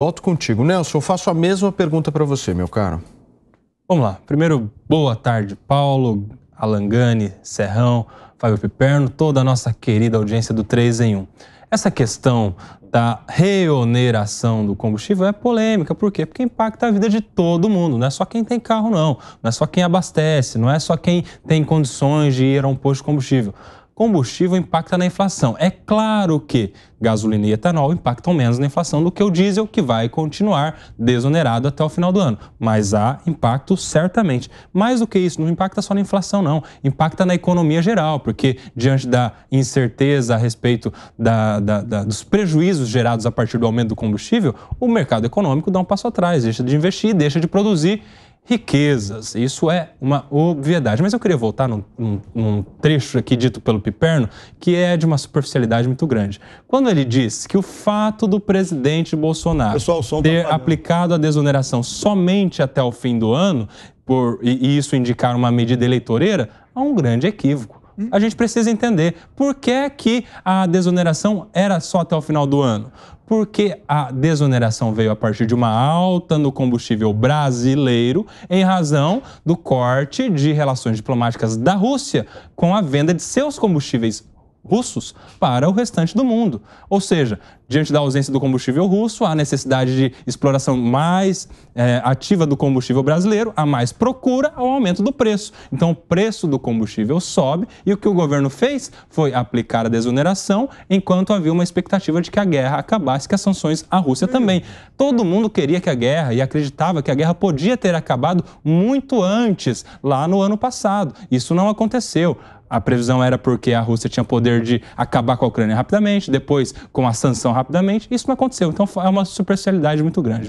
Volto contigo. Nelson, faço a mesma pergunta para você, meu caro. Vamos lá. Primeiro, boa tarde, Paulo, Alangani, Serrão, Fábio Piperno, toda a nossa querida audiência do 3 em 1. Essa questão da reoneração do combustível é polêmica. Por quê? Porque impacta a vida de todo mundo. Não é só quem tem carro, não. Não é só quem abastece, não é só quem tem condições de ir a um posto de combustível combustível impacta na inflação. É claro que gasolina e etanol impactam menos na inflação do que o diesel, que vai continuar desonerado até o final do ano. Mas há impacto certamente. Mais do que isso, não impacta só na inflação, não. Impacta na economia geral, porque diante da incerteza a respeito da, da, da, dos prejuízos gerados a partir do aumento do combustível, o mercado econômico dá um passo atrás, deixa de investir, deixa de produzir riquezas. Isso é uma obviedade. Mas eu queria voltar num, num, num, trecho aqui dito pelo Piperno, que é de uma superficialidade muito grande. Quando ele diz que o fato do presidente Bolsonaro Pessoal, tá ter tá aplicado a desoneração somente até o fim do ano, por, e, e isso indicar uma medida eleitoreira, há um grande equívoco a gente precisa entender por que, que a desoneração era só até o final do ano. Porque a desoneração veio a partir de uma alta no combustível brasileiro em razão do corte de relações diplomáticas da Rússia com a venda de seus combustíveis russos para o restante do mundo. Ou seja, diante da ausência do combustível russo, há necessidade de exploração mais é, ativa do combustível brasileiro, há mais procura ao aumento do preço. Então, o preço do combustível sobe e o que o governo fez foi aplicar a desoneração, enquanto havia uma expectativa de que a guerra acabasse, que as sanções à Rússia também. Todo mundo queria que a guerra e acreditava que a guerra podia ter acabado muito antes, lá no ano passado. Isso não aconteceu. A previsão era porque a Rússia tinha poder de acabar com a Ucrânia rapidamente, depois com a sanção rapidamente. Isso não aconteceu. Então é uma superficialidade muito grande.